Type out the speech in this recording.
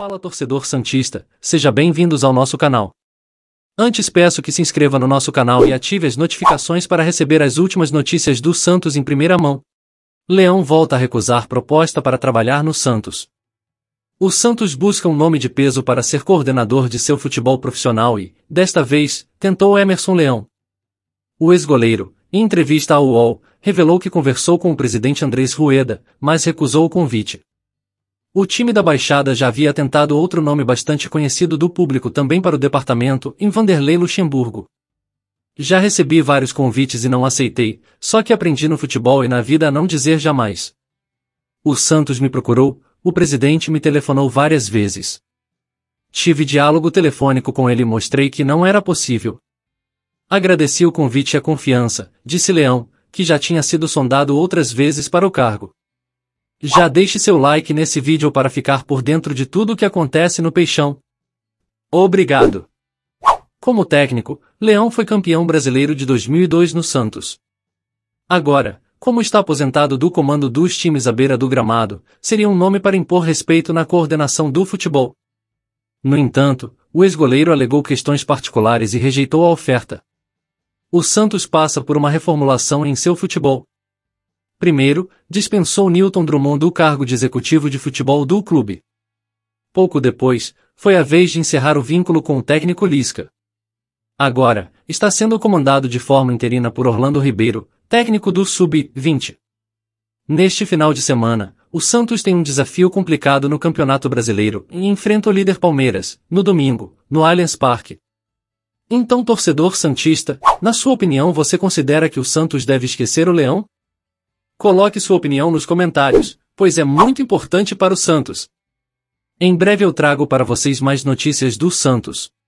Fala torcedor Santista, seja bem-vindos ao nosso canal. Antes peço que se inscreva no nosso canal e ative as notificações para receber as últimas notícias do Santos em primeira mão. Leão volta a recusar proposta para trabalhar no Santos. O Santos busca um nome de peso para ser coordenador de seu futebol profissional e, desta vez, tentou Emerson Leão. O ex-goleiro, em entrevista ao UOL, revelou que conversou com o presidente Andrés Rueda, mas recusou o convite. O time da Baixada já havia tentado outro nome bastante conhecido do público também para o departamento, em Vanderlei Luxemburgo. Já recebi vários convites e não aceitei, só que aprendi no futebol e na vida a não dizer jamais. O Santos me procurou, o presidente me telefonou várias vezes. Tive diálogo telefônico com ele e mostrei que não era possível. Agradeci o convite e a confiança, disse Leão, que já tinha sido sondado outras vezes para o cargo. Já deixe seu like nesse vídeo para ficar por dentro de tudo o que acontece no Peixão. Obrigado! Como técnico, Leão foi campeão brasileiro de 2002 no Santos. Agora, como está aposentado do comando dos times à beira do gramado, seria um nome para impor respeito na coordenação do futebol. No entanto, o ex-goleiro alegou questões particulares e rejeitou a oferta. O Santos passa por uma reformulação em seu futebol primeiro, dispensou Newton Drummond do cargo de executivo de futebol do clube. Pouco depois, foi a vez de encerrar o vínculo com o técnico Lisca. Agora, está sendo comandado de forma interina por Orlando Ribeiro, técnico do Sub-20. Neste final de semana, o Santos tem um desafio complicado no Campeonato Brasileiro e enfrenta o líder Palmeiras, no domingo, no Allianz Parque. Então, torcedor Santista, na sua opinião você considera que o Santos deve esquecer o Leão? Coloque sua opinião nos comentários, pois é muito importante para o Santos. Em breve eu trago para vocês mais notícias do Santos.